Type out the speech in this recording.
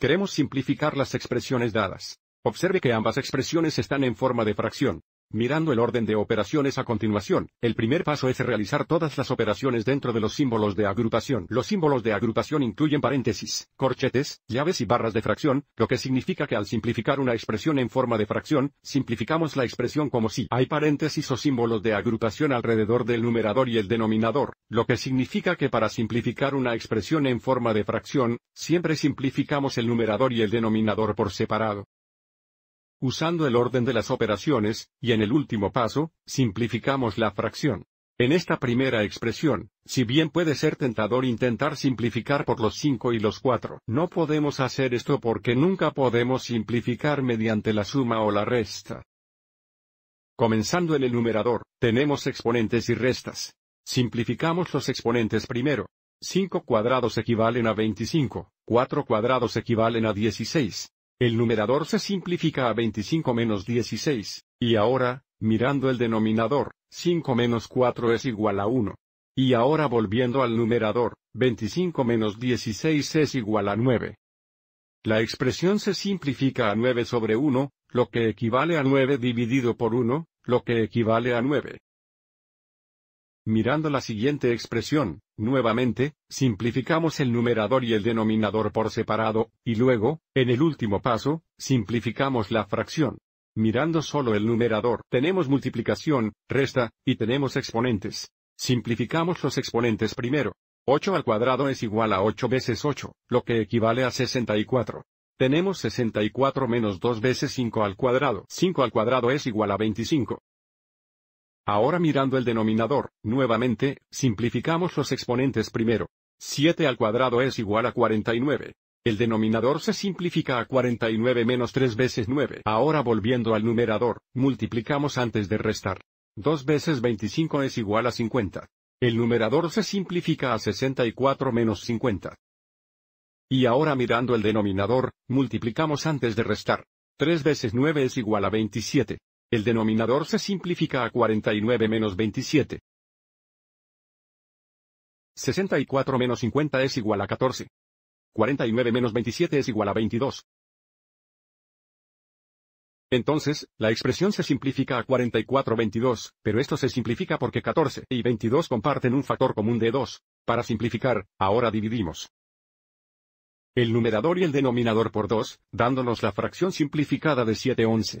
Queremos simplificar las expresiones dadas. Observe que ambas expresiones están en forma de fracción. Mirando el orden de operaciones a continuación, el primer paso es realizar todas las operaciones dentro de los símbolos de agrupación. Los símbolos de agrupación incluyen paréntesis, corchetes, llaves y barras de fracción, lo que significa que al simplificar una expresión en forma de fracción, simplificamos la expresión como si hay paréntesis o símbolos de agrupación alrededor del numerador y el denominador, lo que significa que para simplificar una expresión en forma de fracción, siempre simplificamos el numerador y el denominador por separado usando el orden de las operaciones, y en el último paso, simplificamos la fracción. En esta primera expresión, si bien puede ser tentador intentar simplificar por los 5 y los 4, no podemos hacer esto porque nunca podemos simplificar mediante la suma o la resta. Comenzando en el numerador, tenemos exponentes y restas. Simplificamos los exponentes primero. 5 cuadrados equivalen a 25, 4 cuadrados equivalen a 16, el numerador se simplifica a 25 menos 16, y ahora, mirando el denominador, 5 menos 4 es igual a 1. Y ahora volviendo al numerador, 25 menos 16 es igual a 9. La expresión se simplifica a 9 sobre 1, lo que equivale a 9 dividido por 1, lo que equivale a 9. Mirando la siguiente expresión, nuevamente, simplificamos el numerador y el denominador por separado, y luego, en el último paso, simplificamos la fracción. Mirando solo el numerador, tenemos multiplicación, resta, y tenemos exponentes. Simplificamos los exponentes primero. 8 al cuadrado es igual a 8 veces 8, lo que equivale a 64. Tenemos 64 menos 2 veces 5 al cuadrado. 5 al cuadrado es igual a 25. Ahora mirando el denominador, nuevamente, simplificamos los exponentes primero. 7 al cuadrado es igual a 49. El denominador se simplifica a 49 menos 3 veces 9. Ahora volviendo al numerador, multiplicamos antes de restar. 2 veces 25 es igual a 50. El numerador se simplifica a 64 menos 50. Y ahora mirando el denominador, multiplicamos antes de restar. 3 veces 9 es igual a 27. El denominador se simplifica a 49 menos 27. 64 menos 50 es igual a 14. 49 menos 27 es igual a 22. Entonces, la expresión se simplifica a 44-22, pero esto se simplifica porque 14 y 22 comparten un factor común de 2. Para simplificar, ahora dividimos el numerador y el denominador por 2, dándonos la fracción simplificada de 7-11.